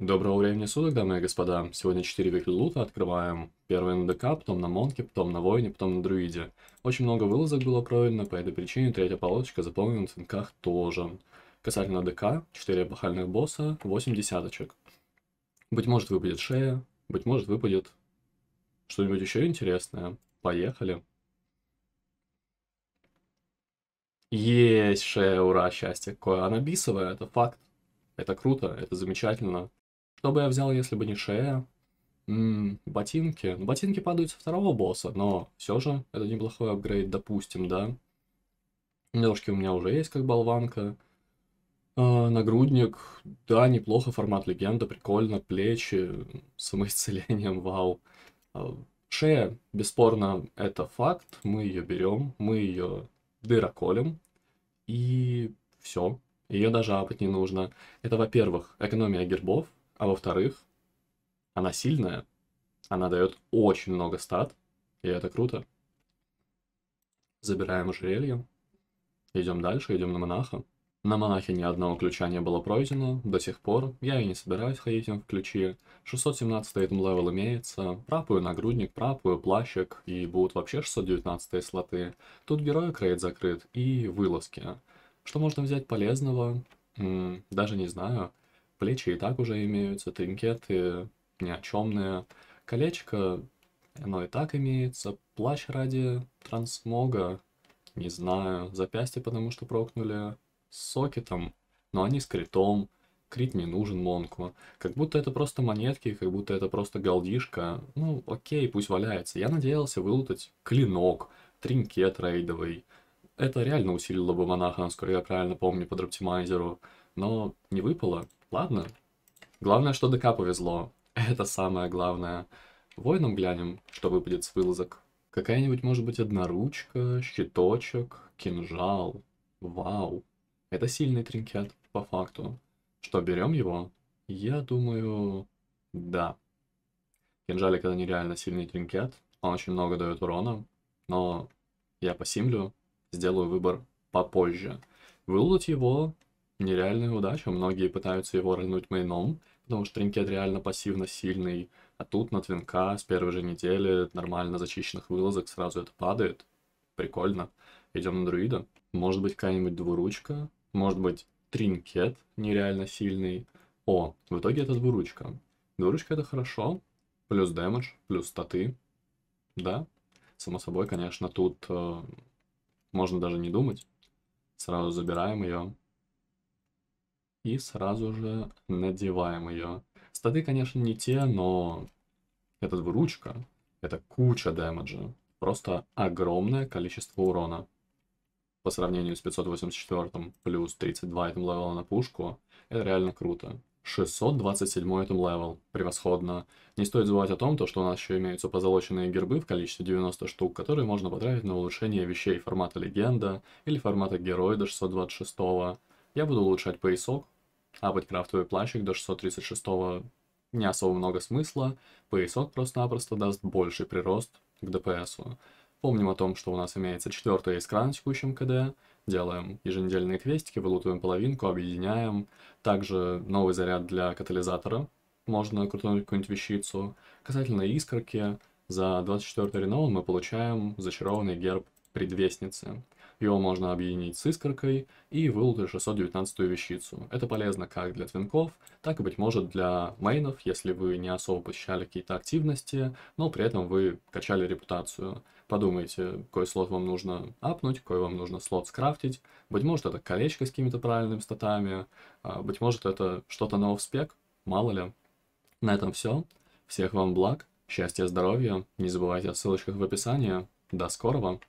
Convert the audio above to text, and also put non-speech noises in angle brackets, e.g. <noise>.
Доброго времени суток, дамы и господа. Сегодня 4 веки лута открываем. Первый на ДК, потом на Монке, потом на Воине, потом на Друиде. Очень много вылазок было пройдено, по этой причине третья полосочка заполнена на цинках тоже. Касательно ДК, 4 эпохальных босса, 8 десяточек. Быть может выпадет шея, быть может выпадет что-нибудь еще интересное. Поехали. Есть шея, ура, счастье какое. Она бисовая, это факт. Это круто, это замечательно. Что бы я взял, если бы не шея? м ботинки. Ну, ботинки падают со второго босса, но все же это неплохой апгрейд, допустим, да? Ножки у меня уже есть, как болванка. А, нагрудник. Да, неплохо, формат легенда, прикольно. Плечи, <laughs> самоисцелением, вау. А, шея, бесспорно, это факт. Мы ее берем, мы ее дыроколем. И все. Ее даже апать не нужно. Это, во-первых, экономия гербов. А во-вторых, она сильная, она дает очень много стат, и это круто. Забираем ожерелье. Идем дальше, идем на монаха. На монахе ни одного ключа не было пройдено, до сих пор я и не собираюсь ходить им в ключи. 617 этим левел имеется, прапую нагрудник, прапую плащик, и будут вообще 619 слоты. Тут героя крейд закрыт и вылазки. Что можно взять полезного? М -м, даже не знаю. Плечи и так уже имеются, тринкеты ни Колечко, оно и так имеется. Плащ ради трансмога, не знаю. Запястье, потому что прокнули с сокетом, но они с критом. Крит не нужен Монку. Как будто это просто монетки, как будто это просто голдишка. Ну, окей, пусть валяется. Я надеялся вылутать клинок, тринкет рейдовый. Это реально усилило бы монаха, насколько я правильно помню, под оптимайзеру. Но не выпало. Ладно. Главное, что ДК повезло. Это самое главное. Воином глянем, что выпадет с вылазок. Какая-нибудь, может быть, одноручка, щиточек, кинжал. Вау. Это сильный тринкет, по факту. Что, берем его? Я думаю, да. Кинжалик это нереально сильный тринкет. Он очень много дает урона. Но я посимлю, сделаю выбор попозже. Вылазить его нереальная удача. Многие пытаются его рольнуть мейном, потому что Тринкет реально пассивно сильный. А тут на твинка с первой же недели нормально зачищенных вылазок сразу это падает. Прикольно. Идем на друида. Может быть какая-нибудь двуручка. Может быть тринкет нереально сильный. О, в итоге это двуручка. Двуручка это хорошо. Плюс дэмэдж, плюс статы. Да. Само собой, конечно, тут э, можно даже не думать. Сразу забираем ее и сразу же надеваем ее. Стады, конечно, не те, но эта двуручка, это куча дэмэджа. Просто огромное количество урона. По сравнению с 584 плюс 32 этом левела на пушку, это реально круто. 627 этом левел. Превосходно. Не стоит забывать о том, то, что у нас еще имеются позолоченные гербы в количестве 90 штук, которые можно потратить на улучшение вещей формата легенда или формата героида 626. Я буду улучшать поясок, апать крафтовый плащик до 636 не особо много смысла, поясок просто-напросто даст больший прирост к ДПСу. Помним о том, что у нас имеется четвертая искра на текущем КД, делаем еженедельные квестики, вылутываем половинку, объединяем. Также новый заряд для катализатора, можно крутнуть какую-нибудь вещицу. Касательно искорки, за 24 ренол мы получаем зачарованный герб предвестницы. Его можно объединить с искоркой и выложить 619 вещицу. Это полезно как для твинков, так и, быть может, для мейнов, если вы не особо посещали какие-то активности, но при этом вы качали репутацию. Подумайте, какой слот вам нужно апнуть, какой вам нужно слот скрафтить. Быть может, это колечко с какими-то правильными статами, а, быть может, это что-то на офспек, мало ли. На этом все. Всех вам благ, счастья, здоровья. Не забывайте о ссылочках в описании. До скорого!